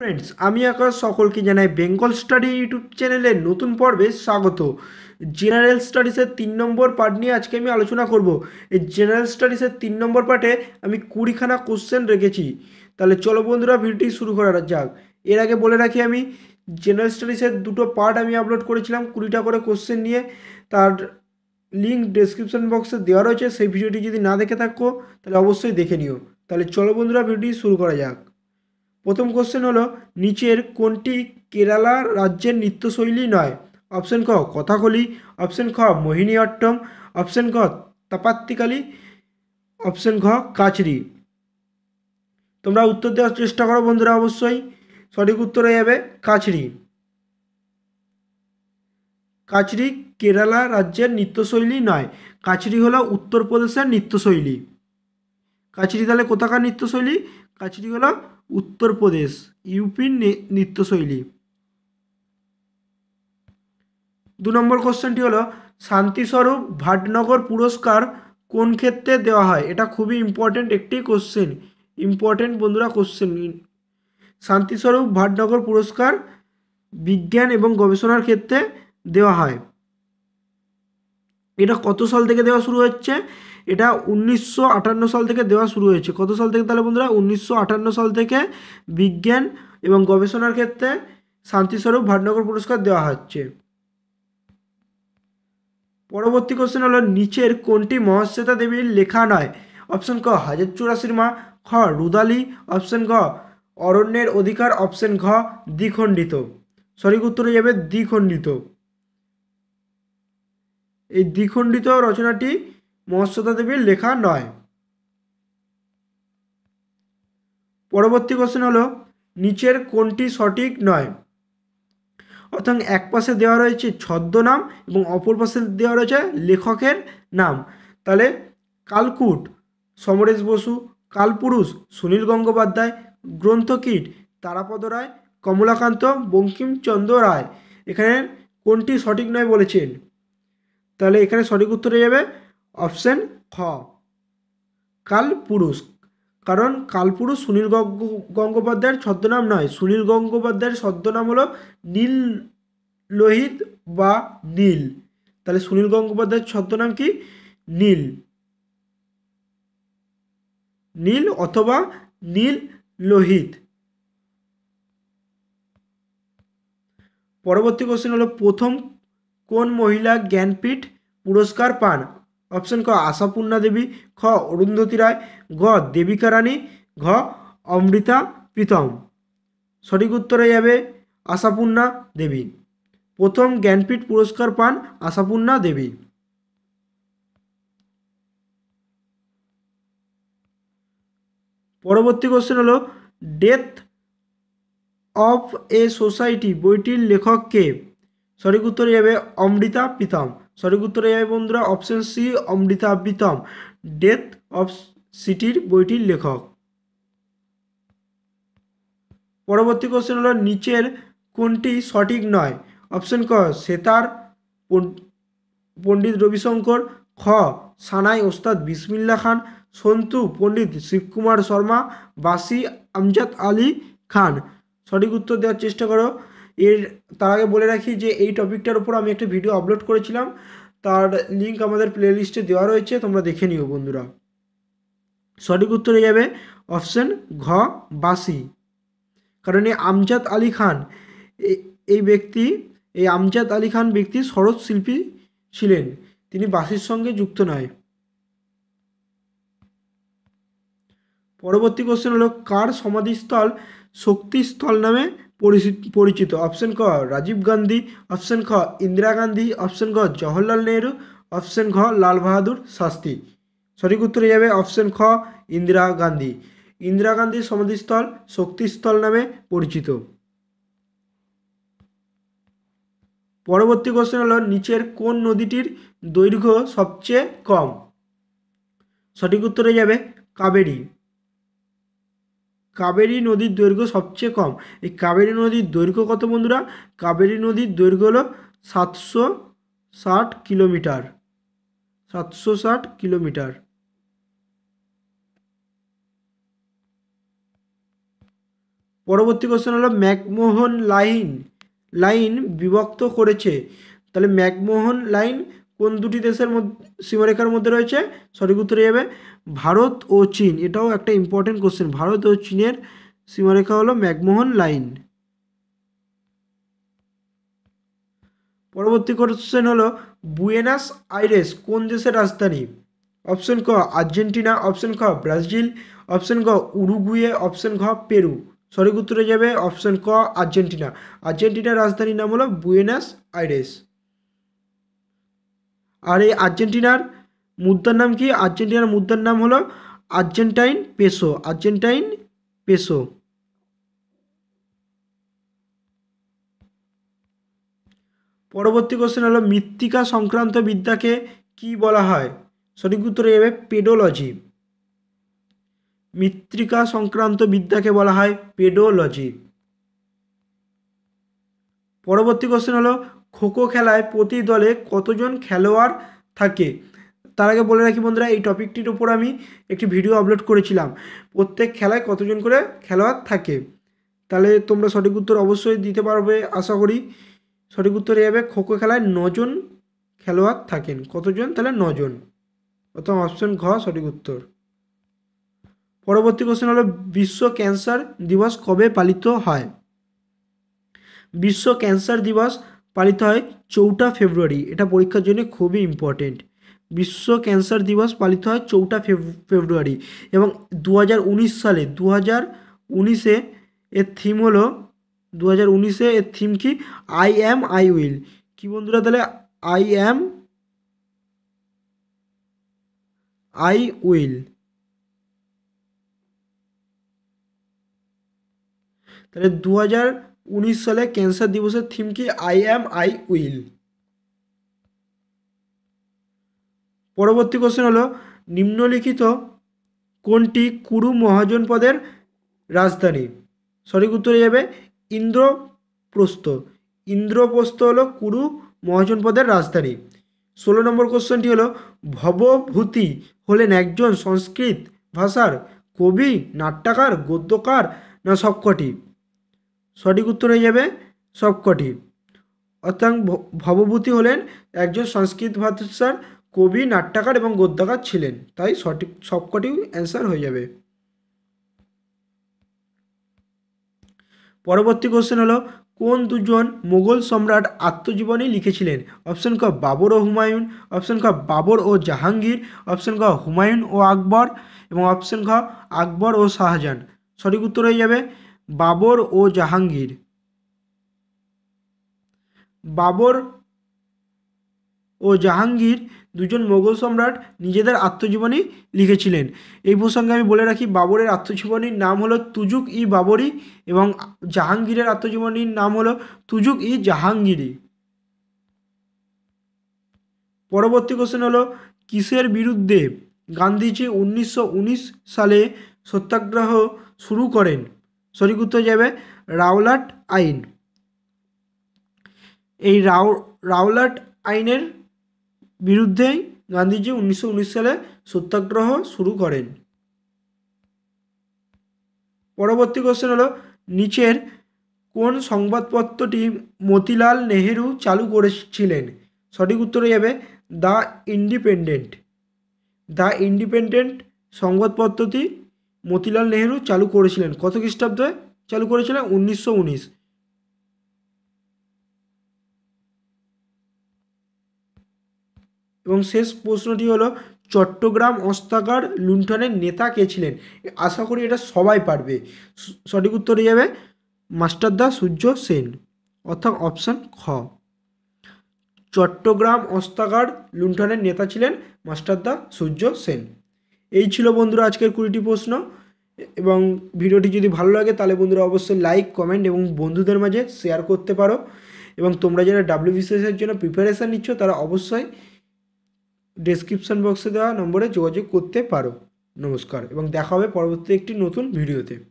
friends আমি আকাশ সকলকে জানাই বেঙ্গল স্টাডি ইউটিউব চ্যানেলে নতুন পর্বে স্বাগত জেনারেল স্টাডিসের তিন নম্বর পার্ট নিয়ে আজকে আমি আলোচনা করব এই জেনারেল স্টাডিসের তিন নম্বর পার্টে আমি কুড়িখানা কোশ্চেন রেখেছি তাহলে চলো বন্ধুরা ভিডিওটি শুরু করা যাক এর আগে বলে রাখি আমি জেনারেল স্টাডিসের দুটো পার্ট আমি আপলোড করেছিলাম কুড়িটা করে কোশ্চেন নিয়ে তার লিঙ্ক ডেসক্রিপশন বক্সে দেওয়া রয়েছে সেই ভিডিওটি যদি না দেখে থাকো তাহলে অবশ্যই দেখে নিও তাহলে চলো বন্ধুরা ভিডিওটি শুরু করা যাক প্রথম কোশ্চেন হলো নিচের কোনটি কেরালা রাজ্যের নৃত্যশৈলী নয় অপশন খ কথাকলি অপশন খ অট্টম অপশন খ তাপাত্তিকালি অপশন ঘ কাচরি তোমরা উত্তর দেওয়ার চেষ্টা করো বন্ধুরা অবশ্যই সঠিক উত্তর হয়ে যাবে কাচরি কাচরি কেরালা রাজ্যের নৃত্যশৈলী নয় কাচরি হলো উত্তরপ্রদেশের নৃত্যশৈলী কাচরি তাহলে কোথাকার নৃত্যশৈলী কাচরি হলো উত্তরপ্রদেশ ইউপির নৃত্যশৈলী দু নম্বর কোশ্চেনটি হলো শান্তিস্বরূপ ভাটনগর পুরস্কার কোন ক্ষেত্রে দেওয়া হয় এটা খুবই ইম্পর্টেন্ট একটি কোশ্চেন ইম্পর্টেন্ট বন্ধুরা কোশ্চেন শান্তিস্বরূপ ভাটনগর পুরস্কার বিজ্ঞান এবং গবেষণার ক্ষেত্রে দেওয়া হয় এটা কত সাল থেকে দেওয়া শুরু হচ্ছে এটা উনিশশো সাল থেকে দেওয়া শুরু হয়েছে কত সাল থেকে তাহলে বন্ধুরা উনিশশো সাল থেকে বিজ্ঞান এবং গবেষণার ক্ষেত্রে শান্তিস্বরূপ ভাটনগর পুরস্কার দেওয়া হচ্ছে পরবর্তী কোশ্চেন হলো নিচের কোনটি মহাশ্বেতা দেবীর লেখা নয় অপশন ক হাজার চুরাশির মা খ রুদালি অপশন ঘ অরণ্যের অধিকার অপশন ঘ দ্বিখণ্ডিত সঠিক উত্তর হয়ে যাবে দ্বিখণ্ডিত এই দ্বিখণ্ডিত রচনাটি মহাশ্বতা দেবীর লেখা নয় পরবর্তী কোশ্চেন হলো নিচের কোনটি সঠিক নয় অর্থাৎ এক পাশে দেওয়া রয়েছে ছদ্মনাম এবং অপর পাশে দেওয়া রয়েছে লেখকের নাম তাহলে কালকুট সমরেশ বসু কালপুরুষ সুনীল গঙ্গোপাধ্যায় গ্রন্থকীট তারাপদ রায় কমলাকান্ত বঙ্কিমচন্দ্র রায় এখানে কোনটি সঠিক নয় বলেছেন তাহলে এখানে সঠিক উত্তরে যাবে অপশন খ কালপুরুষ কারণ কালপুরুষ সুনীল গঙ্গোপাধ্যায়ের ছদ্মনাম নয় সুনীল গঙ্গোপাধ্যায়ের ছদ্মনাম হলো নীল লোহিত বা নীল তাহলে সুনীল গঙ্গোপাধ্যায়ের ছদ্মনাম কি নীল নীল অথবা নীল লোহিত পরবর্তী কোশ্চেন হলো প্রথম কোন মহিলা জ্ঞানপীঠ পুরস্কার পান অপশন ক আশাপূর্ণা দেবী খ অরুন্ধতী রায় গ দেবিকা রানী ঘ অমৃতা প্রীতম সঠিক উত্তরে যাবে আশাপূর্ণা দেবী প্রথম জ্ঞানপীঠ পুরস্কার পান আশাপূর্ণা দেবী পরবর্তী কোশ্চেন হল ডেথ অফ এ সোসাইটি বইটির লেখককে সঠিক উত্তরে যাবে অমৃতা প্রীতম সঠিক উত্তর এই বন্ধুরা option C Amrita Pritam death of সিটির বইটির লেখক পরবর্তী কোশ্চেন হলো নিচের কোনটি সঠিক নয় অপশন ক সেতার পণ্ডিত রবিশঙ্কর খ সানাই ওস্তাদ বিসমিল্লা খান সন্তু পণ্ডিত শিবকুমার শর্মা বাসি আমজাদ আলী খান সঠিক উত্তর দেওয়ার চেষ্টা করো এর তার আগে বলে রাখি যে এই টপিকটার উপর আমি একটা ভিডিও আপলোড করেছিলাম তার লিঙ্ক আমাদের প্লে লিস্টে দেওয়া রয়েছে তোমরা দেখে নিও বন্ধুরা সঠিক উত্তর হয়ে যাবে অপশন ঘ বাসি কারণ এই আমজাদ আলী খান এই ব্যক্তি এই আমজাদ আলী খান ব্যক্তি শরৎ শিল্পী ছিলেন তিনি বাসির সঙ্গে যুক্ত নয় পরবর্তী কোশ্চেন হলো কার সমাধিস্থল শক্তিস্থল নামে পরিচিত অপশন খ রাজীব গান্ধী অপশন খ ইন্দিরা গান্ধী অপশন খ জওহরলাল নেহরু অপশন খ লাল বাহাদুর শাস্তি সঠিক উত্তর হয়ে যাবে অপশন খ ইন্দিরা গান্ধী ইন্দিরা গান্ধীর সমাধিস্থল শক্তিস্থল নামে পরিচিত পরবর্তী কোশ্চেন হল নিচের কোন নদীটির দৈর্ঘ্য সবচেয়ে কম সঠিক উত্তরে যাবে কাবেরী কাবেরী নদীর দৈর্ঘ্য সবচেয়ে কম এই কাবেরী নদীর দৈর্ঘ্য কত বন্ধুরা কাবেরী নদীর দৈর্ঘ্য হলো সাতশো ষাট কিলোমিটার সাতশো ষাট কিলোমিটার পরবর্তী কোশ্চেন হলো ম্যাকমোহন লাইন লাইন বিভক্ত করেছে তাহলে ম্যাকমোহন লাইন কোন দুটি দেশের মধ্যে সীমারেখার মধ্যে রয়েছে সঠিক উত্তর হয়ে যাবে ভারত ও চীন এটাও একটা ইম্পর্টেন্ট কোশ্চেন ভারত ও চীনের সীমারেখা হলো ম্যাকমোহন লাইন পরবর্তী কোশ্চেন হলো বুয়েনাস আইরেস কোন দেশের রাজধানী অপশন ক আর্জেন্টিনা অপশন খ ব্রাজিল অপশন ক উরুগুয়ে অপশন খ পেরু সঠিক উত্তরে যাবে অপশন ক আর্জেন্টিনা আর্জেন্টিনার রাজধানীর নাম হলো বুয়েনাস আইরেস আর এই আর্জেন্টিনার মুদ্রার নাম কি আর্জেন্টিনার মুদ্রার নাম হলো আর্জেন্টাইন পেসো আর্জেন্টাইন পেসো পরবর্তী কোশ্চেন হলো মৃত্তিকা সংক্রান্ত বিদ্যাকে কি বলা হয় সঠিক উত্তর হবে পেডোলজি মৃত্তিকা সংক্রান্ত বিদ্যাকে বলা হয় পেডোলজি পরবর্তী কোশ্চেন হলো খোখো খেলায় প্রতি দলে কতজন খেলোয়াড় থাকে তার আগে বলে রাখি বন্ধুরা এই টপিকটির উপর আমি একটি ভিডিও আপলোড করেছিলাম প্রত্যেক খেলায় কতজন করে খেলোয়াড় থাকে তাহলে তোমরা সঠিক উত্তর অবশ্যই দিতে পারবে আশা করি সঠিক উত্তর এ হবে খোখো খেলায় নজন খেলোয়াড় থাকেন কতজন তাহলে নজন প্রথম অপশন ঘ সঠিক উত্তর পরবর্তী কোশ্চেন হলো বিশ্ব ক্যান্সার দিবস কবে পালিত হয় বিশ্ব ক্যান্সার দিবস পালিত হয় চৌঠা ফেব্রুয়ারি এটা পরীক্ষার জন্য খুবই ইম্পর্টেন্ট বিশ্ব ক্যান্সার দিবস পালিত হয় চৌঠা ফেব্রুয়ারি এবং দু সালে দু হাজার উনিশে এর থিম হল দু হাজার উনিশে এর থিম কি আই অ্যাম আই উইল কি বন্ধুরা তাহলে আই অ্যাম আই উইল তাহলে দু হাজার উনিশ সালে ক্যান্সার দিবসের থিম কি আই অ্যাম আই উইল পরবর্তী কোশ্চেন হলো নিম্নলিখিত কোনটি কুরু মহাজন পদের রাজধানী সঠিক উত্তর যাবে ইন্দ্রপ্রস্থ ইন্দ্রপ্রস্থ হলো কুরু মহাজন পদের রাজধানী ষোলো নম্বর কোশ্চেনটি হলো ভবভূতি হলেন একজন সংস্কৃত ভাষার কবি নাট্যকার গদ্যকার না সবকটি সঠিক উত্তর হয়ে যাবে সবকটি অর্থাৎ ভবভূতি হলেন একজন সংস্কৃত ভাষার কবি নাট্যকার এবং গদ্যাকার ছিলেন তাই সঠিক সবকটি অ্যান্সার হয়ে যাবে পরবর্তী কোশ্চেন হলো কোন দুজন মুঘল সম্রাট আত্মজীবনী লিখেছিলেন অপশন ক বাবর ও হুমায়ুন অপশন ক বাবর ও জাহাঙ্গীর অপশন ক হুমায়ুন ও আকবর এবং অপশন ক আকবর ও শাহজাহান সঠিক উত্তর হয়ে যাবে বাবর ও জাহাঙ্গীর বাবর ও জাহাঙ্গীর দুজন মোগল সম্রাট নিজেদের আত্মজীবনী লিখেছিলেন এই প্রসঙ্গে আমি বলে রাখি বাবরের আত্মজীবনীর নাম হলো তুজুক ই বাবরি এবং জাহাঙ্গীরের আত্মজীবনীর নাম হলো তুজুক ই জাহাঙ্গীরি পরবর্তী কোশ্চেন হলো কিসের বিরুদ্ধে গান্ধীজি উনিশশো সালে সত্যাগ্রহ শুরু করেন সঠিক উত্তর যাবে রাওলাট আইন এই রাও রাওলাট আইনের বিরুদ্ধেই গান্ধীজি উনিশশো সালে সত্যাগ্রহ শুরু করেন পরবর্তী কোশ্চেন হল নিচের কোন সংবাদপত্রটি মতিলাল নেহেরু চালু করেছিলেন সঠিক উত্তর যাবে দ্য ইন্ডিপেন্ডেন্ট দ্য ইন্ডিপেন্ডেন্ট সংবাদপত্রটি মতিলাল নেহেরু চালু করেছিলেন কত খ্রিস্টাব্দে চালু করেছিলেন উনিশশো উনিশ এবং শেষ প্রশ্নটি হলো চট্টগ্রাম অস্তাকার লুণ্ঠনের নেতা কে ছিলেন আশা করি এটা সবাই পারবে সঠিক উত্তরে যাবে মাস্টারদা সূর্য সেন অর্থাৎ অপশান খ চট্টগ্রাম অস্তাকার লুণ্ঠনের নেতা ছিলেন মাস্টারদা সূর্য সেন এই ছিল বন্ধুরা আজকের কুড়িটি প্রশ্ন এবং ভিডিওটি যদি ভালো লাগে তাহলে বন্ধুরা অবশ্যই লাইক কমেন্ট এবং বন্ধুদের মাঝে শেয়ার করতে পারো এবং তোমরা যারা ডাব্লিউবিসিএসের জন্য প্রিপারেশান নিচ্ছ তারা অবশ্যই ডেসক্রিপশন বক্সে দেওয়া নম্বরে যোগাযোগ করতে পারো নমস্কার এবং দেখা হবে পরবর্তী একটি নতুন ভিডিওতে